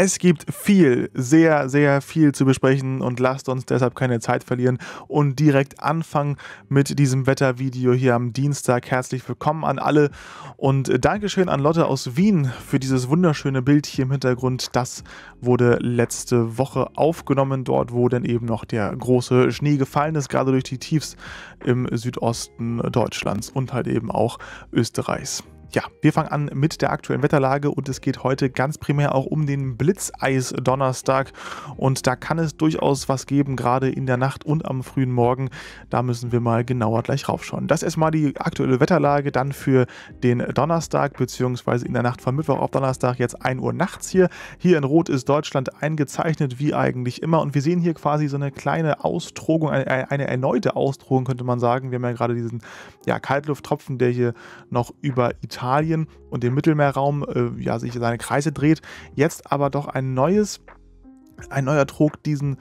Es gibt viel, sehr, sehr viel zu besprechen und lasst uns deshalb keine Zeit verlieren und direkt anfangen mit diesem Wettervideo hier am Dienstag. Herzlich willkommen an alle und Dankeschön an Lotte aus Wien für dieses wunderschöne Bild hier im Hintergrund. Das wurde letzte Woche aufgenommen, dort wo dann eben noch der große Schnee gefallen ist, gerade durch die Tiefs im Südosten Deutschlands und halt eben auch Österreichs ja, wir fangen an mit der aktuellen Wetterlage und es geht heute ganz primär auch um den Blitzeis-Donnerstag. Und da kann es durchaus was geben, gerade in der Nacht und am frühen Morgen. Da müssen wir mal genauer gleich raufschauen. Das ist erstmal die aktuelle Wetterlage dann für den Donnerstag, beziehungsweise in der Nacht von Mittwoch auf Donnerstag, jetzt 1 Uhr nachts hier. Hier in Rot ist Deutschland eingezeichnet, wie eigentlich immer. Und wir sehen hier quasi so eine kleine Austrogung, eine, eine erneute Austrogung, könnte man sagen. Wir haben ja gerade diesen ja, Kaltlufttropfen, der hier noch über Italien Italien und dem Mittelmeerraum äh, ja, sich seine Kreise dreht, jetzt aber doch ein neues, ein neuer Trog diesen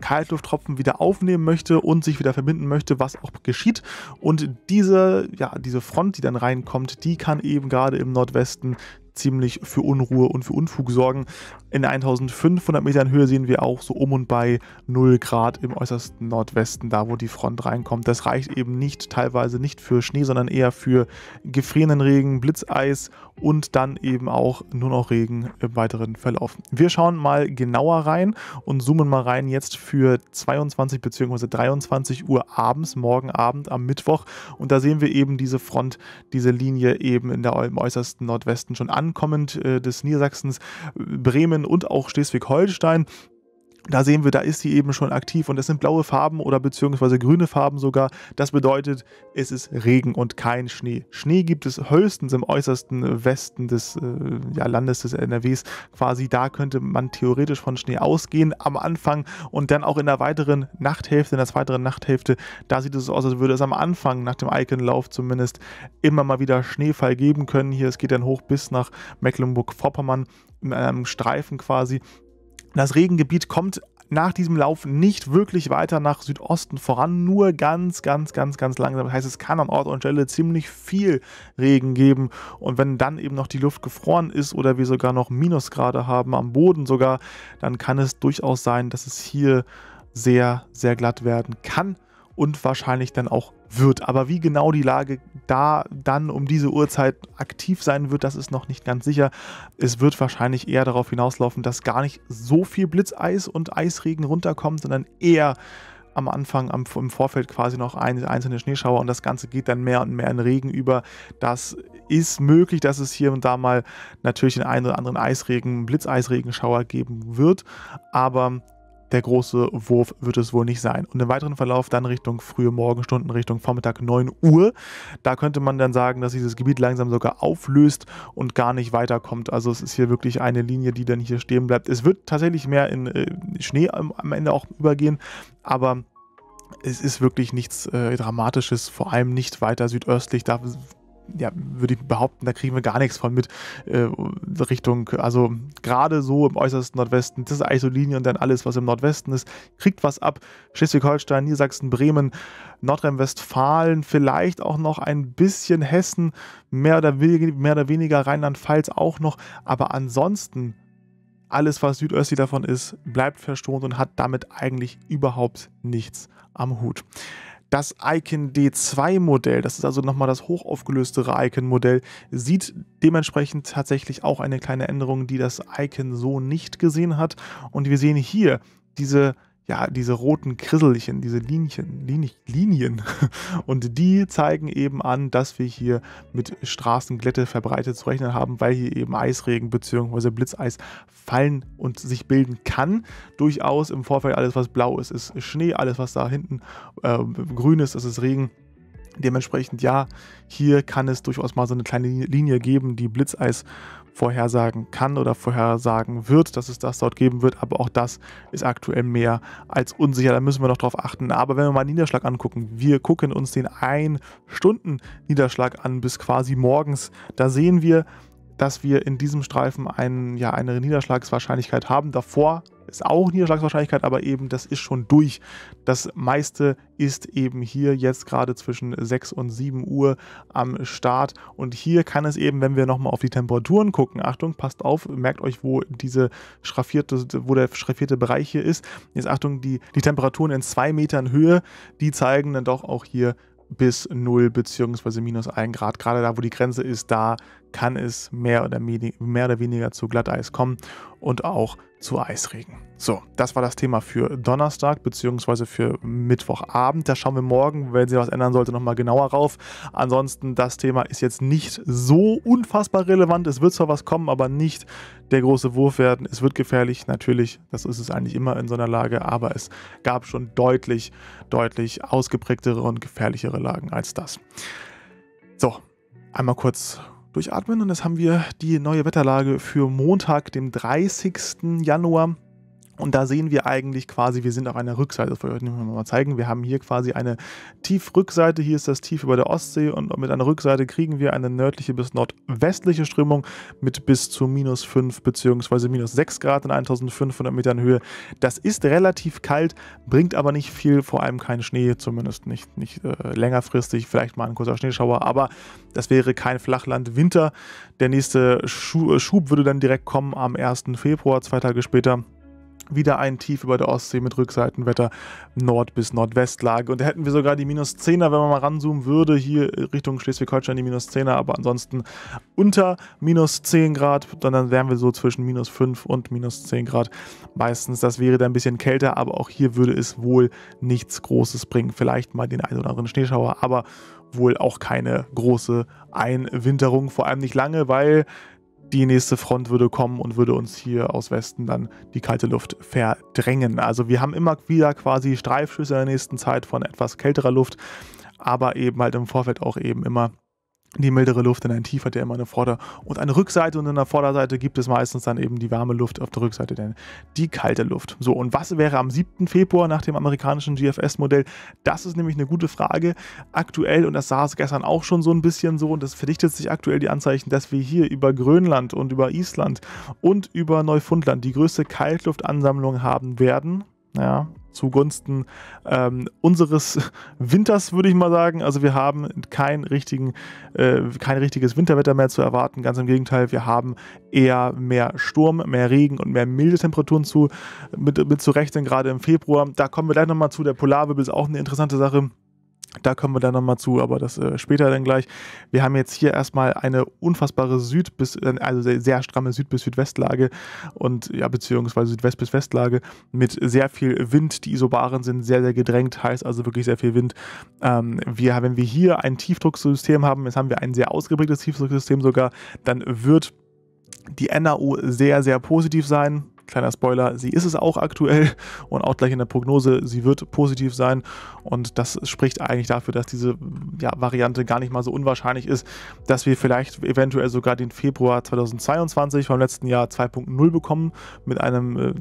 Kaltlufttropfen wieder aufnehmen möchte und sich wieder verbinden möchte, was auch geschieht. Und diese, ja, diese Front, die dann reinkommt, die kann eben gerade im Nordwesten ziemlich für Unruhe und für Unfug sorgen. In 1500 Metern Höhe sehen wir auch so um und bei 0 Grad im äußersten Nordwesten, da wo die Front reinkommt. Das reicht eben nicht, teilweise nicht für Schnee, sondern eher für gefrierenden Regen, Blitzeis und dann eben auch nur noch Regen im weiteren Verlauf. Wir schauen mal genauer rein und zoomen mal rein jetzt für 22 bzw. 23 Uhr abends, morgen Abend am Mittwoch. Und da sehen wir eben diese Front, diese Linie eben in der, im äußersten Nordwesten schon an ankommend äh, des Niedersachsens, äh, Bremen und auch Schleswig-Holstein da sehen wir, da ist sie eben schon aktiv und es sind blaue Farben oder beziehungsweise grüne Farben sogar. Das bedeutet, es ist Regen und kein Schnee. Schnee gibt es höchstens im äußersten Westen des äh, ja, Landes des NRWs quasi. Da könnte man theoretisch von Schnee ausgehen am Anfang und dann auch in der weiteren Nachthälfte, in der zweiten Nachthälfte, da sieht es so aus, als würde es am Anfang nach dem Eikenlauf zumindest immer mal wieder Schneefall geben können. Hier, es geht dann hoch bis nach Mecklenburg-Vorpommern in einem Streifen quasi. Das Regengebiet kommt nach diesem Lauf nicht wirklich weiter nach Südosten voran, nur ganz, ganz, ganz, ganz langsam. Das heißt, es kann an Ort und Stelle ziemlich viel Regen geben. Und wenn dann eben noch die Luft gefroren ist oder wir sogar noch Minusgrade haben, am Boden sogar, dann kann es durchaus sein, dass es hier sehr, sehr glatt werden kann und wahrscheinlich dann auch wird. Aber wie genau die Lage da dann um diese Uhrzeit aktiv sein wird, das ist noch nicht ganz sicher. Es wird wahrscheinlich eher darauf hinauslaufen, dass gar nicht so viel Blitzeis und Eisregen runterkommt, sondern eher am Anfang, am, im Vorfeld quasi noch ein, einzelne Schneeschauer und das Ganze geht dann mehr und mehr in Regen über. Das ist möglich, dass es hier und da mal natürlich den einen oder anderen Eisregen, Blitzeisregenschauer geben wird, aber der große Wurf wird es wohl nicht sein. Und im weiteren Verlauf dann Richtung frühe Morgenstunden, Richtung Vormittag 9 Uhr. Da könnte man dann sagen, dass dieses Gebiet langsam sogar auflöst und gar nicht weiterkommt. Also es ist hier wirklich eine Linie, die dann hier stehen bleibt. Es wird tatsächlich mehr in äh, Schnee am, am Ende auch übergehen, aber es ist wirklich nichts äh, Dramatisches, vor allem nicht weiter südöstlich. Da ja, würde ich behaupten, da kriegen wir gar nichts von mit äh, Richtung, also gerade so im äußersten Nordwesten, das ist eigentlich so Linie und dann alles, was im Nordwesten ist, kriegt was ab. Schleswig-Holstein, Niedersachsen, Bremen, Nordrhein-Westfalen, vielleicht auch noch ein bisschen Hessen, mehr oder, weniger, mehr oder weniger Rheinland-Pfalz auch noch, aber ansonsten alles, was südöstlich davon ist, bleibt verstohlen und hat damit eigentlich überhaupt nichts am Hut. Das Icon D2 Modell, das ist also nochmal das hochaufgelöstere Icon Modell, sieht dementsprechend tatsächlich auch eine kleine Änderung, die das Icon so nicht gesehen hat. Und wir sehen hier diese ja, diese roten Krisselchen, diese Linien, Lin Linien. Und die zeigen eben an, dass wir hier mit Straßenglätte verbreitet zu rechnen haben, weil hier eben Eisregen bzw. Blitzeis fallen und sich bilden kann. Durchaus im Vorfeld alles, was blau ist, ist Schnee, alles, was da hinten äh, grün ist, das ist Regen. Dementsprechend ja, hier kann es durchaus mal so eine kleine Linie geben, die Blitzeis vorhersagen kann oder vorhersagen wird, dass es das dort geben wird, aber auch das ist aktuell mehr als unsicher, da müssen wir noch drauf achten. Aber wenn wir mal einen Niederschlag angucken, wir gucken uns den 1-Stunden-Niederschlag an bis quasi morgens, da sehen wir, dass wir in diesem Streifen einen, ja, eine Niederschlagswahrscheinlichkeit haben. Davor ist auch Niederschlagswahrscheinlichkeit, aber eben das ist schon durch. Das meiste ist eben hier jetzt gerade zwischen 6 und 7 Uhr am Start. Und hier kann es eben, wenn wir nochmal auf die Temperaturen gucken, Achtung, passt auf, merkt euch, wo diese schraffierte, wo der schraffierte Bereich hier ist. Jetzt Achtung, die, die Temperaturen in 2 Metern Höhe, die zeigen dann doch auch hier bis 0 bzw. minus 1 Grad. Gerade da, wo die Grenze ist, da kann es mehr oder, mehr oder weniger zu Glatteis kommen und auch zu Eisregen. So, das war das Thema für Donnerstag bzw. für Mittwochabend. Da schauen wir morgen, wenn sich was ändern sollte, nochmal genauer rauf. Ansonsten, das Thema ist jetzt nicht so unfassbar relevant. Es wird zwar was kommen, aber nicht der große Wurf werden. Es wird gefährlich, natürlich. Das ist es eigentlich immer in so einer Lage, aber es gab schon deutlich, deutlich ausgeprägtere und gefährlichere Lagen als das. So, einmal kurz durchatmen und das haben wir die neue Wetterlage für Montag, dem 30. Januar und da sehen wir eigentlich quasi, wir sind auf einer Rückseite. Das Von euch nochmal zeigen. Wir haben hier quasi eine Tiefrückseite. Hier ist das Tief über der Ostsee und mit einer Rückseite kriegen wir eine nördliche bis nordwestliche Strömung mit bis zu minus 5 bzw. minus 6 Grad in 1500 Metern Höhe. Das ist relativ kalt, bringt aber nicht viel, vor allem kein Schnee, zumindest nicht, nicht äh, längerfristig. Vielleicht mal ein kurzer Schneeschauer, aber das wäre kein Flachlandwinter. Der nächste Schub würde dann direkt kommen am 1. Februar, zwei Tage später. Wieder ein Tief über der Ostsee mit Rückseitenwetter, Nord- bis Nordwestlage. Und da hätten wir sogar die minus 10er, wenn man mal ranzoomen würde, hier Richtung Schleswig-Holstein die minus 10er, aber ansonsten unter minus 10 Grad, dann wären wir so zwischen minus 5 und minus 10 Grad. Meistens, das wäre dann ein bisschen kälter, aber auch hier würde es wohl nichts Großes bringen. Vielleicht mal den einen oder anderen Schneeschauer, aber wohl auch keine große Einwinterung, vor allem nicht lange, weil die nächste Front würde kommen und würde uns hier aus Westen dann die kalte Luft verdrängen. Also wir haben immer wieder quasi Streifschüsse in der nächsten Zeit von etwas kälterer Luft, aber eben halt im Vorfeld auch eben immer die mildere Luft denn ein Tief hat ja immer eine Vorder- und eine Rückseite und in der Vorderseite gibt es meistens dann eben die warme Luft auf der Rückseite, denn die kalte Luft. So, und was wäre am 7. Februar nach dem amerikanischen GFS-Modell? Das ist nämlich eine gute Frage. Aktuell, und das sah es gestern auch schon so ein bisschen so, und das verdichtet sich aktuell die Anzeichen, dass wir hier über Grönland und über Island und über Neufundland die größte Kaltluftansammlung haben werden ja, zugunsten ähm, unseres Winters, würde ich mal sagen. Also wir haben kein, richtigen, äh, kein richtiges Winterwetter mehr zu erwarten. Ganz im Gegenteil, wir haben eher mehr Sturm, mehr Regen und mehr milde Temperaturen zu, mit, mit zu rechnen, gerade im Februar. Da kommen wir gleich nochmal zu. Der Polarwirbel ist auch eine interessante Sache. Da kommen wir dann nochmal zu, aber das äh, später dann gleich. Wir haben jetzt hier erstmal eine unfassbare Süd- bis, äh, also sehr, sehr stramme Süd- bis Südwestlage und ja, beziehungsweise Südwest- bis Westlage mit sehr viel Wind. Die Isobaren sind sehr, sehr gedrängt, heißt also wirklich sehr viel Wind. Ähm, wir, wenn wir hier ein Tiefdrucksystem haben, jetzt haben wir ein sehr ausgeprägtes Tiefdrucksystem sogar, dann wird die NAO sehr, sehr positiv sein Kleiner Spoiler, sie ist es auch aktuell und auch gleich in der Prognose, sie wird positiv sein. Und das spricht eigentlich dafür, dass diese ja, Variante gar nicht mal so unwahrscheinlich ist, dass wir vielleicht eventuell sogar den Februar 2022 vom letzten Jahr 2.0 bekommen. Mit einem, äh,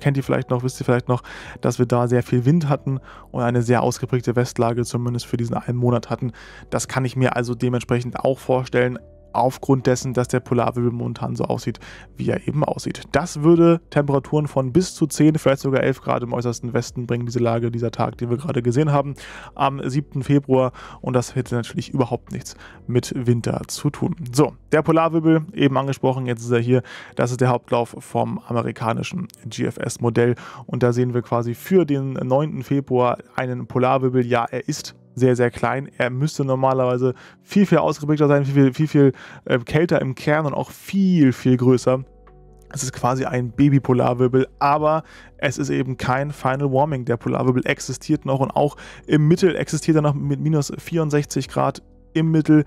kennt ihr vielleicht noch, wisst ihr vielleicht noch, dass wir da sehr viel Wind hatten und eine sehr ausgeprägte Westlage zumindest für diesen einen Monat hatten. Das kann ich mir also dementsprechend auch vorstellen aufgrund dessen, dass der Polarwirbel momentan so aussieht, wie er eben aussieht. Das würde Temperaturen von bis zu 10, vielleicht sogar 11 Grad im äußersten Westen bringen, diese Lage, dieser Tag, den wir gerade gesehen haben, am 7. Februar. Und das hätte natürlich überhaupt nichts mit Winter zu tun. So, der Polarwirbel, eben angesprochen, jetzt ist er hier. Das ist der Hauptlauf vom amerikanischen GFS-Modell. Und da sehen wir quasi für den 9. Februar einen Polarwirbel. Ja, er ist sehr, sehr klein. Er müsste normalerweise viel, viel ausgeprägter sein, viel, viel, viel, äh, kälter im Kern und auch viel, viel größer. Es ist quasi ein Baby-Polarwirbel, aber es ist eben kein Final Warming. Der Polarwirbel existiert noch und auch im Mittel existiert er noch mit minus 64 Grad im Mittel,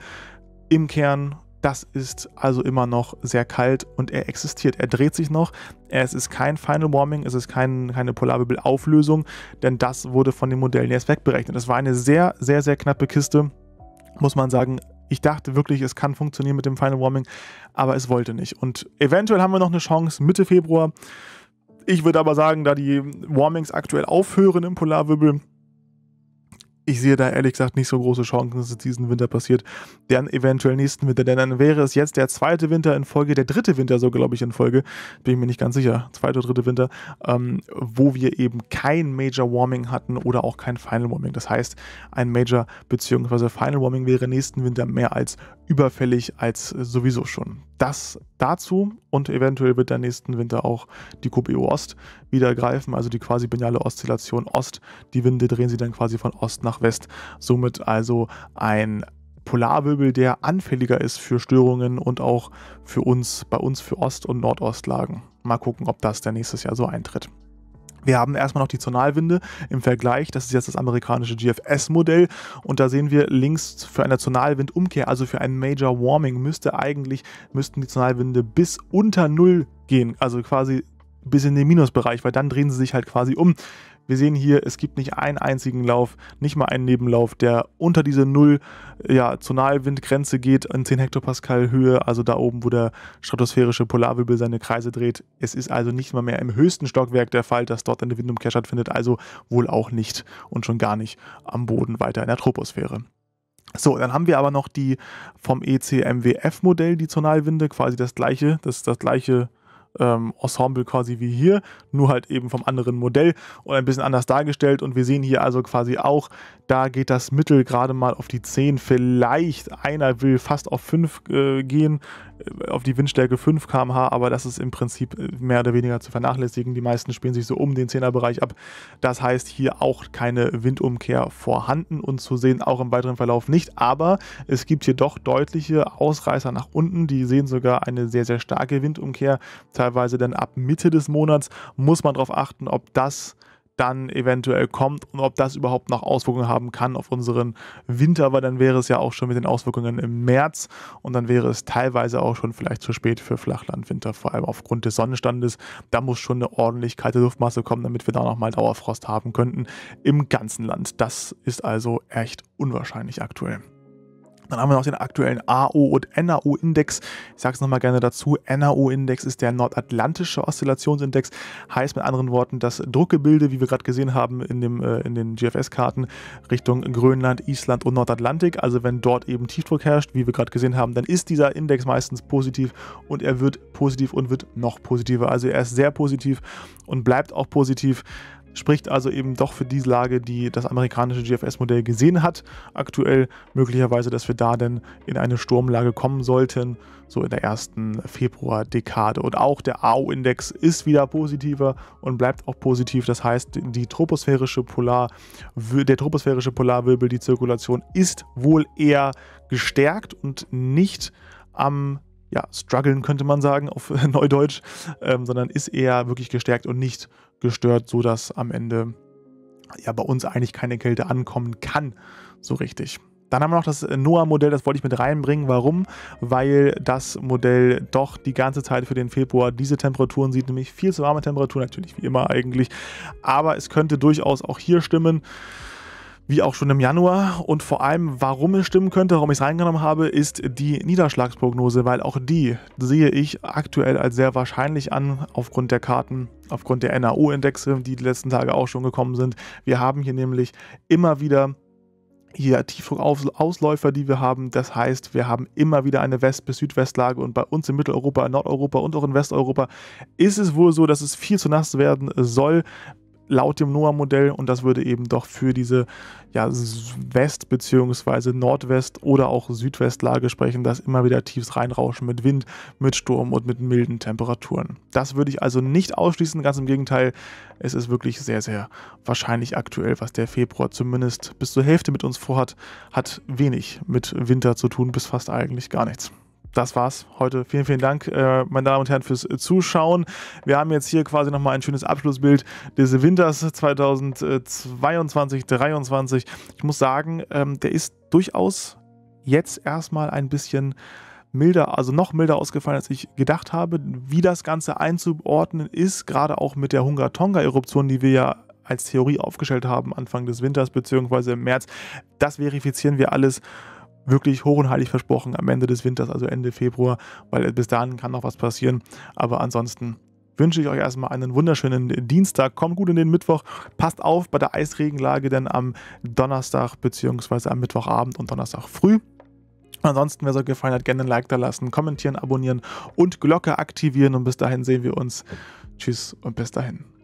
im Kern das ist also immer noch sehr kalt und er existiert. Er dreht sich noch. Es ist kein Final Warming, es ist kein, keine Polarbibel-Auflösung, denn das wurde von den Modellen erst wegberechnet. Es war eine sehr, sehr, sehr knappe Kiste, muss man sagen. Ich dachte wirklich, es kann funktionieren mit dem Final Warming, aber es wollte nicht. Und eventuell haben wir noch eine Chance Mitte Februar. Ich würde aber sagen, da die Warmings aktuell aufhören im Polarwirbel, ich sehe da ehrlich gesagt nicht so große Chancen, dass es diesen Winter passiert. Dann eventuell nächsten Winter. Denn dann wäre es jetzt der zweite Winter in Folge, der dritte Winter, so glaube ich, in Folge. Bin ich mir nicht ganz sicher. Zweite oder dritte Winter, ähm, wo wir eben kein Major Warming hatten oder auch kein Final Warming. Das heißt, ein Major bzw. Final Warming wäre nächsten Winter mehr als überfällig als sowieso schon. Das dazu und eventuell wird dann nächsten Winter auch die QPO Ost wieder greifen, also die quasi biniale Oszillation Ost. Die Winde drehen sie dann quasi von Ost nach nach West, somit also ein Polarwirbel, der anfälliger ist für Störungen und auch für uns, bei uns für Ost- und Nordostlagen. Mal gucken, ob das der nächstes Jahr so eintritt. Wir haben erstmal noch die Zonalwinde im Vergleich. Das ist jetzt das amerikanische GFS-Modell. Und da sehen wir links für eine Zonalwindumkehr, also für einen Major Warming, müsste eigentlich, müssten die Zonalwinde bis unter Null gehen. Also quasi bis in den Minusbereich, weil dann drehen sie sich halt quasi um. Wir sehen hier, es gibt nicht einen einzigen Lauf, nicht mal einen Nebenlauf, der unter diese Null ja, Zonalwindgrenze geht in 10 Hektopascal Höhe, also da oben, wo der stratosphärische Polarwirbel seine Kreise dreht. Es ist also nicht mal mehr im höchsten Stockwerk der Fall, dass dort eine Windumkehr stattfindet, also wohl auch nicht und schon gar nicht am Boden weiter in der Troposphäre. So, dann haben wir aber noch die vom ECMWF-Modell, die Zonalwinde, quasi das gleiche, das, das gleiche ähm, Ensemble quasi wie hier, nur halt eben vom anderen Modell und ein bisschen anders dargestellt. Und wir sehen hier also quasi auch, da geht das Mittel gerade mal auf die 10, vielleicht einer will fast auf 5 äh, gehen auf die Windstärke 5 km/h, aber das ist im Prinzip äh, mehr oder weniger zu vernachlässigen. Die meisten spielen sich so um den 10er-Bereich ab. Das heißt, hier auch keine Windumkehr vorhanden und zu sehen auch im weiteren Verlauf nicht. Aber es gibt hier doch deutliche Ausreißer nach unten. Die sehen sogar eine sehr, sehr starke Windumkehr, teilweise dann ab Mitte des Monats. Muss man darauf achten, ob das dann eventuell kommt und ob das überhaupt noch Auswirkungen haben kann auf unseren Winter, weil dann wäre es ja auch schon mit den Auswirkungen im März und dann wäre es teilweise auch schon vielleicht zu spät für Flachlandwinter, vor allem aufgrund des Sonnenstandes. Da muss schon eine ordentlich kalte Luftmasse kommen, damit wir da nochmal Dauerfrost haben könnten im ganzen Land. Das ist also echt unwahrscheinlich aktuell. Dann haben wir noch den aktuellen AO- und NAO-Index. Ich sage es nochmal gerne dazu. NAO-Index ist der nordatlantische Oszillationsindex. Heißt mit anderen Worten, dass Druckgebilde, wie wir gerade gesehen haben in, dem, äh, in den GFS-Karten, Richtung Grönland, Island und Nordatlantik, also wenn dort eben Tiefdruck herrscht, wie wir gerade gesehen haben, dann ist dieser Index meistens positiv und er wird positiv und wird noch positiver. Also er ist sehr positiv und bleibt auch positiv spricht also eben doch für die Lage, die das amerikanische GFS-Modell gesehen hat. Aktuell möglicherweise, dass wir da denn in eine Sturmlage kommen sollten, so in der ersten Februar-Dekade. Und auch der AU-Index ist wieder positiver und bleibt auch positiv. Das heißt, die troposphärische Polar, der troposphärische Polarwirbel, die Zirkulation ist wohl eher gestärkt und nicht am ja, struggeln, könnte man sagen, auf Neudeutsch, ähm, sondern ist eher wirklich gestärkt und nicht gestört, sodass am Ende ja bei uns eigentlich keine Kälte ankommen kann, so richtig. Dann haben wir noch das äh, NOAA-Modell, das wollte ich mit reinbringen. Warum? Weil das Modell doch die ganze Zeit für den Februar diese Temperaturen sieht, nämlich viel zu warme Temperaturen, natürlich wie immer eigentlich. Aber es könnte durchaus auch hier stimmen wie auch schon im Januar. Und vor allem, warum es stimmen könnte, warum ich es reingenommen habe, ist die Niederschlagsprognose, weil auch die sehe ich aktuell als sehr wahrscheinlich an, aufgrund der Karten, aufgrund der NAO-Indexe, die die letzten Tage auch schon gekommen sind. Wir haben hier nämlich immer wieder hier Tiefdruckausläufer, die wir haben. Das heißt, wir haben immer wieder eine West- bis Südwestlage und bei uns in Mitteleuropa, Nordeuropa und auch in Westeuropa ist es wohl so, dass es viel zu nass werden soll laut dem NOAA-Modell und das würde eben doch für diese ja, West- bzw. Nordwest- oder auch Südwestlage sprechen, dass immer wieder tiefs reinrauschen mit Wind, mit Sturm und mit milden Temperaturen. Das würde ich also nicht ausschließen, ganz im Gegenteil, es ist wirklich sehr, sehr wahrscheinlich aktuell, was der Februar zumindest bis zur Hälfte mit uns vorhat, hat wenig mit Winter zu tun, bis fast eigentlich gar nichts das war's heute. Vielen, vielen Dank, äh, meine Damen und Herren, fürs Zuschauen. Wir haben jetzt hier quasi nochmal ein schönes Abschlussbild des Winters 2022, 2023. Ich muss sagen, ähm, der ist durchaus jetzt erstmal ein bisschen milder, also noch milder ausgefallen, als ich gedacht habe. Wie das Ganze einzuordnen ist, gerade auch mit der hunger tonga eruption die wir ja als Theorie aufgestellt haben Anfang des Winters bzw. im März, das verifizieren wir alles wirklich hoch und heilig versprochen am Ende des Winters, also Ende Februar, weil bis dahin kann noch was passieren. Aber ansonsten wünsche ich euch erstmal einen wunderschönen Dienstag. Kommt gut in den Mittwoch. Passt auf bei der Eisregenlage, denn am Donnerstag bzw. am Mittwochabend und Donnerstag früh Ansonsten, wer es euch gefallen hat, gerne ein Like da lassen, kommentieren, abonnieren und Glocke aktivieren. Und bis dahin sehen wir uns. Tschüss und bis dahin.